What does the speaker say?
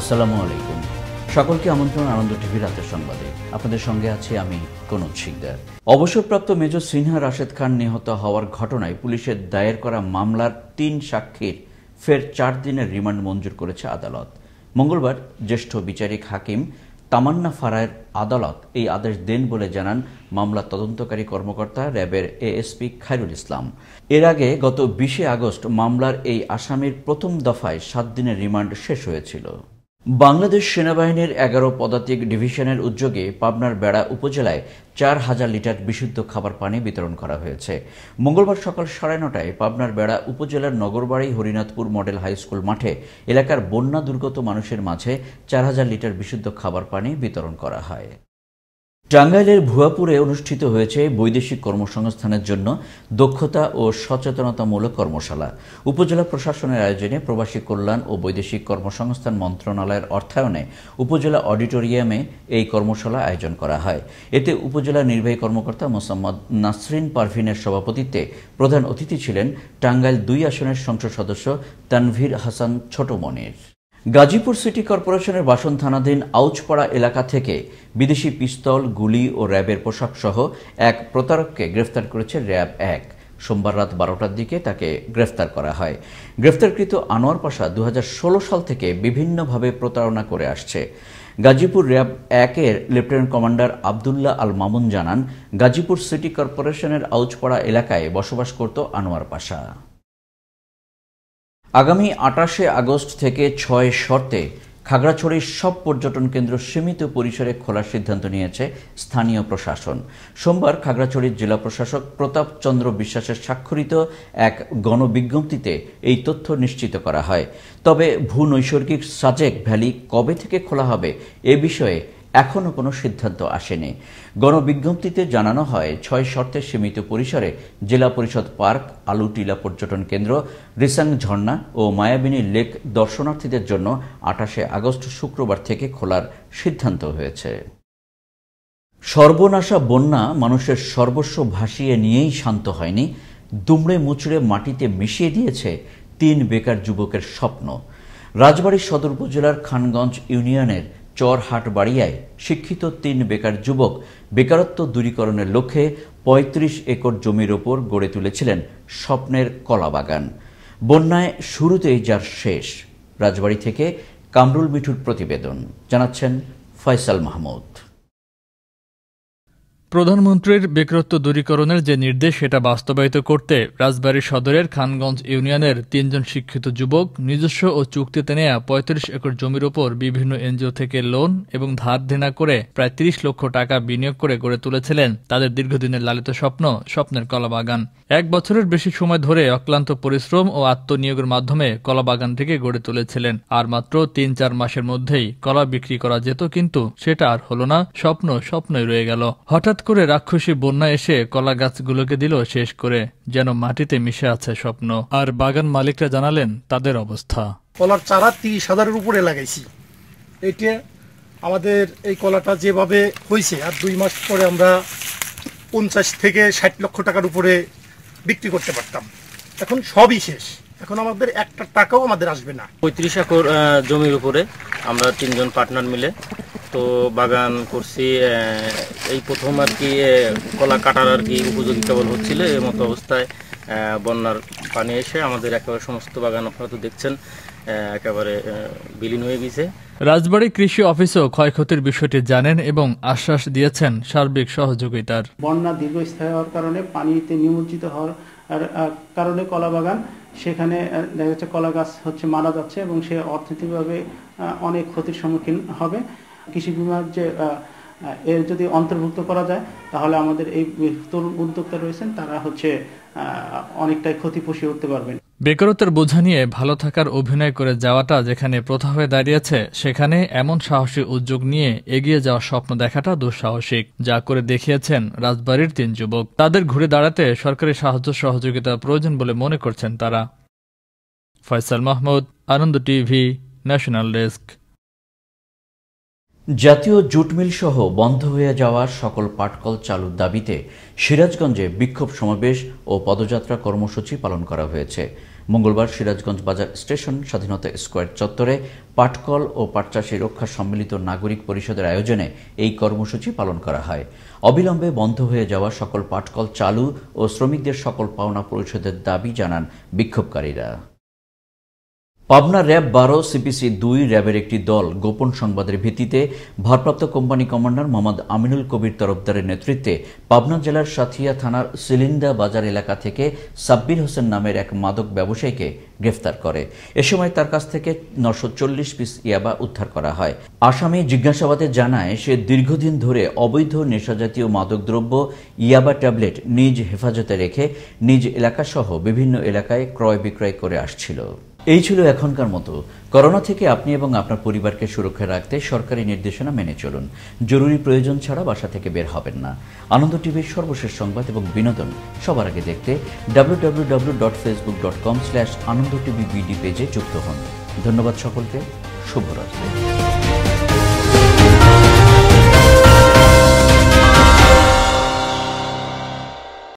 আসসালামু আলাইকুম সকলকে আমন্ত্রণ আনন্দ টিভি রাতের সংবাদে আপনাদের সঙ্গে আছি আমি কোন সিকদার অবসরপ্রাপ্ত মেজর সিনহা রাশেদ খান নিহত হওয়ার ঘটনায় পুলিশের দায়ের করা মামলার তিন সাক্ষীর ফের চার দিনের রিমান্ড মঞ্জুর করেছে আদালত মঙ্গলবার জ্যেষ্ঠ বিচারিক হাকিম তামান্না ফারায়ের আদালত এই আদেশ দেন বলে জানান মামলা তদন্তকারী কর্মকর্তা র্যাবের এএসপি খায়রুল ইসলাম এর আগে গত বিশে আগস্ট মামলার এই আসামির প্রথম দফায় সাত দিনের রিমান্ড শেষ হয়েছিল বাংলাদেশ সেনাবাহিনীর এগারো পদাতিক ডিভিশনের উদ্যোগে পাবনার বেড়া উপজেলায় চার হাজার লিটার বিশুদ্ধ খাবার পানি বিতরণ করা হয়েছে মঙ্গলবার সকাল সাড়ে নটায় পাবনার বেড়া উপজেলার নগরবাড়ি হরিনাথপুর মডেল হাইস্কুল মাঠে এলাকার বন্যা দুর্গত মানুষের মাঝে চার হাজার লিটার বিশুদ্ধ খাবার পানি বিতরণ করা হয় টাঙ্গাইলের ভুয়াপুরে অনুষ্ঠিত হয়েছে বৈদেশিক কর্মসংস্থানের জন্য দক্ষতা ও সচেতনতামূলক কর্মশালা উপজেলা প্রশাসনের আয়োজনে প্রবাসী কল্যাণ ও বৈদেশিক কর্মসংস্থান মন্ত্রণালয়ের অর্থায়নে উপজেলা অডিটোরিয়ামে এই কর্মশালা আয়োজন করা হয় এতে উপজেলা নির্বাহী কর্মকর্তা মোসাম্মদ নাসরিন পারভিনের সভাপতিত্বে প্রধান অতিথি ছিলেন টাঙ্গাইল দুই আসনের সংসদ সদস্য তানভীর হাসান ছোট মনির গাজীপুর সিটি কর্পোরেশনের বাসন থানাধীন আউচপাড়া এলাকা থেকে বিদেশি পিস্তল গুলি ও র্যাবের পোশাক সহ এক প্রতারককে গ্রেফতার করেছে র্যাব এক সোমবার রাত বারোটার দিকে তাকে গ্রেফতার করা হয় গ্রেফতারকৃত আনোয়ার পাশা দু সাল থেকে বিভিন্নভাবে প্রতারণা করে আসছে গাজীপুর র্যাব একের লেফটেন্যান্ট কমান্ডার আবদুল্লাহ আল মামুন জানান গাজীপুর সিটি কর্পোরেশনের আউচপাড়া এলাকায় বসবাস করত আনোয়ার পাশা আগামী আটাশে আগস্ট থেকে ছয় শর্তে খাগড়াছড়ির সব পর্যটন কেন্দ্র সীমিত পরিসরে খোলার সিদ্ধান্ত নিয়েছে স্থানীয় প্রশাসন সোমবার খাগড়াছড়ির জেলা প্রশাসক প্রতাপ চন্দ্র বিশ্বাসের স্বাক্ষরিত এক গণবিজ্ঞপ্তিতে এই তথ্য নিশ্চিত করা হয় তবে ভূ নৈসর্গিক সাজেক ভ্যালি কবে থেকে খোলা হবে এ বিষয়ে এখনও কোনো সিদ্ধান্ত আসেনি গণবিজ্ঞপ্তিতে জানানো হয় ছয় শর্তে সীমিত পরিসরে জেলা পরিষদ পার্ক আলুটিলা পর্যটন কেন্দ্র রিসাং ঝর্ণা ও মায়াবিনী লেক দর্শনার্থীদের জন্য আঠাশে আগস্ট শুক্রবার থেকে খোলার সিদ্ধান্ত হয়েছে সর্বনাশা বন্যা মানুষের সর্বস্ব ভাসিয়ে নিয়েই শান্ত হয়নি দুমড়ে মুচড়ে মাটিতে মিশিয়ে দিয়েছে তিন বেকার যুবকের স্বপ্ন রাজবাড়ী সদর উপজেলার খানগঞ্জ ইউনিয়নের চরহাট বাড়িয়ায় শিক্ষিত তিন বেকার যুবক বেকারত্ব দূরীকরণের লক্ষ্যে ৩৫ একর জমির ওপর গড়ে তুলেছিলেন স্বপ্নের কলাবাগান বন্যায় শুরুতেই যার শেষ রাজবাড়ি থেকে কামরুল মিঠুর প্রতিবেদন জানাচ্ছেন ফয়সাল মাহমুদ প্রধানমন্ত্রীর বেকারত্ব দূরীকরণের যে নির্দেশ সেটা বাস্তবায়িত করতে রাজবাড়ী সদরের খানগঞ্জ ইউনিয়নের তিনজন শিক্ষিত যুবক নিজস্ব ও চুক্তিতে নেয়া পঁয়ত্রিশ একর জমির ওপর বিভিন্ন এনজিও থেকে লোন এবং ধার ধেনা করে প্রায় ত্রিশ লক্ষ টাকা বিনিয়োগ করে গড়ে তুলেছিলেন তাদের দীর্ঘদিনের লালিত স্বপ্ন স্বপ্নের কলাবাগান এক বছরের বেশি সময় ধরে অক্লান্ত পরিশ্রম ও আত্মনিয়োগের মাধ্যমে কলাবাগান থেকে গড়ে তুলেছিলেন আর মাত্র তিন চার মাসের মধ্যেই কলা বিক্রি করা যেত কিন্তু সেটা আর হলো না স্বপ্ন স্বপ্নই রয়ে গেল হঠাৎ করে রাক্ষসী বন্যা এসে কলা গাছগুলোকে দিল শেষ করে যেন মাটিতে মিশে আছে স্বপ্ন আর বাগান মালিকরা জানালেন তাদের অবস্থা কলার চারা তিরিশ হাজারের উপরে লাগাইছি এটা আমাদের এই কলাটা যেভাবে হয়েছে আর দুই মাস পরে আমরা পঞ্চাশ থেকে ষাট লক্ষ টাকার উপরে বিক্রি করতে পারতাম এখন সবই শেষ এখন আমাদের একটা টাকাও আমাদের আসবে না পঁয়ত্রিশ একর জমির উপরে আমরা তিনজন পার্টনার মিলে তো বাগান করছি এই প্রথম আর কি কলা কাটার আর কি উপযোগী কেবল হচ্ছিল এই মতো অবস্থায় বন্যার পানি এসে আমাদের একেবারে সমস্ত বাগান আপনারা তো দেখছেন একেবারে বিলীন হয়ে গেছে রাজবাড়ি কৃষি অফিসও ক্ষয়ক্ষতির বিষয়টি জানেন এবং আশ্বাস দিয়েছেন সার্বিক সহযোগিতার বন্যা দীর্ঘস্থায়ী হওয়ার কারণে পানিতে নিমজ্জিত হওয়ার কারণে কলা বাগান সেখানে দেখা যাচ্ছে কলা গাছ হচ্ছে মারা যাচ্ছে এবং সে অর্থনৈতিকভাবে অনেক ক্ষতির সম্মুখীন হবে কৃষি বিভাগ যে এর যদি অন্তর্ভুক্ত করা যায় তাহলে আমাদের এই তরুণ উদ্যোক্তা রয়েছেন তারা হচ্ছে অনেকটাই ক্ষতি পুষিয়ে উঠতে পারবেন বেকারত্বের বোঝা নিয়ে ভালো থাকার অভিনয় করে যাওয়াটা যেখানে প্রথা হয়ে দাঁড়িয়েছে সেখানে এমন সাহসী উদ্যোগ নিয়ে এগিয়ে যাওয়ার স্বপ্ন দেখাটা দুঃসাহসিক যা করে দেখিয়েছেন রাজবাড়ির তিন যুবক তাদের ঘুরে দাঁড়াতে সরকারি সাহায্য সহযোগিতা প্রয়োজন বলে মনে করছেন তারা Faisal Mahmud Ananda TV national desk জাতীয় জুটমিল সহ বন্ধ হয়ে যাওয়া সকল পাটকল চালুর দাবিতে সিরাজগঞ্জে বিক্ষোভ সমাবেশ ও পদযাত্রা কর্মসূচি পালন করা হয়েছে মঙ্গলবার সিরাজগঞ্জ বাজার স্টেশন স্বাধীনতা স্কোয়ার চত্বরে পাটকল ও পাটচাষী রক্ষা সম্মিলিত নাগরিক পরিষদের আয়োজনে এই কর্মসূচি পালন করা হয় অবিলম্বে বন্ধ হয়ে যাওয়া সকল পাটকল চালু ও শ্রমিকদের সকল পাওনা পরিষদের দাবি জানান বিক্ষোভকারীরা পাবনা র্যাব বারো সিপিসি দুই র্যাবের একটি দল গোপন সংবাদের ভিত্তিতে ভারপ্রাপ্ত কোম্পানি কমান্ডার মোহাম্মদ আমিনুল কবির তরফদারের নেতৃত্বে পাবনা জেলার সাথিয়া থানার সিলিন্দা বাজার এলাকা থেকে সাব্বির হোসেন নামের এক মাদক ব্যবসায়ীকে গ্রেফতার করে এ সময় তার কাছ থেকে নশো চল্লিশ পিস ইয়াবা উদ্ধার করা হয় আসামি জিজ্ঞাসাবাদে জানায় সে দীর্ঘদিন ধরে অবৈধ নেশাজাতীয় মাদকদ্রব্য ইয়াবা ট্যাবলেট নিজ হেফাজতে রেখে নিজ এলাকাসহ বিভিন্ন এলাকায় ক্রয় বিক্রয় করে আসছিল এই ছিল এখনকার মতো করোনা থেকে আপনি এবং আপনার পরিবারকে সুরক্ষা রাখতে সরকারি নির্দেশনা মেনে চলুন জরুরি প্রয়োজন ছাড়া বাসা থেকে বের হবেন না আনন্দ টিভির সর্বশেষ সংবাদ এবং বিনোদন সবার আগে দেখতে W W W dot Facebook dot com slash Ananda TV BD পেজে যুক্ত হন ধন্যবাদ সকলকে শুভরাত্রি